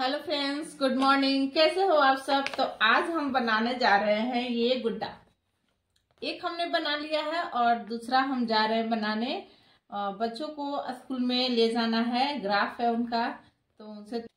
hello friends good morning कैसे हो आप सब तो आज हम बनाने जा रहे हैं ये गुड्डा एक हमने बना लिया है और दूसरा हम जा रहे हैं बनाने बच्चों को स्कूल में ले जाना है ग्राफ है उनका तो उनसे